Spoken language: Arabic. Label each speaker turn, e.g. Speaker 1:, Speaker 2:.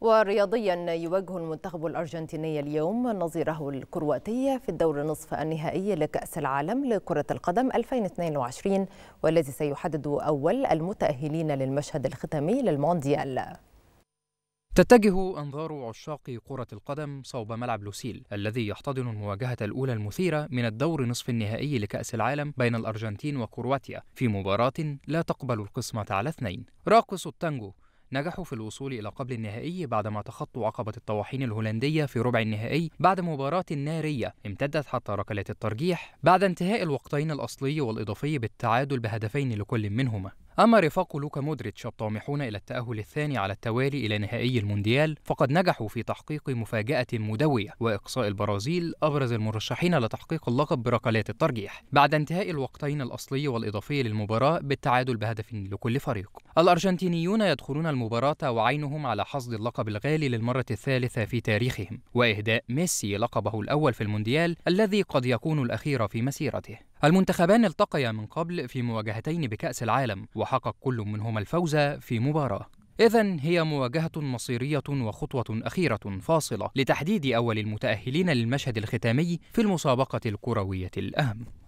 Speaker 1: ورياضيا يواجه المنتخب الأرجنتيني اليوم نظيره الكرواتي في الدور نصف النهائي لكأس العالم لكرة القدم 2022 والذي سيحدد أول المتأهلين للمشهد الختامي للمونديال
Speaker 2: تتجه أنظار عشاق كرة القدم صوب ملعب لوسيل الذي يحتضن المواجهة الأولى المثيرة من الدور نصف النهائي لكأس العالم بين الأرجنتين وكرواتيا في مباراة لا تقبل القسمة على اثنين راقص التانجو نجحوا في الوصول إلى قبل النهائي بعدما تخطوا عقبة الطواحين الهولندية في ربع النهائي بعد مباراة نارية امتدت حتى ركلات الترجيح بعد انتهاء الوقتين الأصلي والإضافي بالتعادل بهدفين لكل منهما أما رفاق لوكا مودريتش الطامحون إلى التأهل الثاني على التوالي إلى نهائي المونديال فقد نجحوا في تحقيق مفاجأة مدوية وإقصاء البرازيل أبرز المرشحين لتحقيق اللقب بركلات الترجيح بعد انتهاء الوقتين الأصلي والإضافي للمباراة بالتعادل بهدف لكل فريق الأرجنتينيون يدخلون المباراة وعينهم على حصد اللقب الغالي للمرة الثالثة في تاريخهم وإهداء ميسي لقبه الأول في المونديال الذي قد يكون الأخير في مسيرته المنتخبان التقيا من قبل في مواجهتين بكأس العالم وحقق كل منهما الفوز في مباراة إذا هي مواجهة مصيرية وخطوة أخيرة فاصلة لتحديد أول المتأهلين للمشهد الختامي في المسابقة الكروية الأهم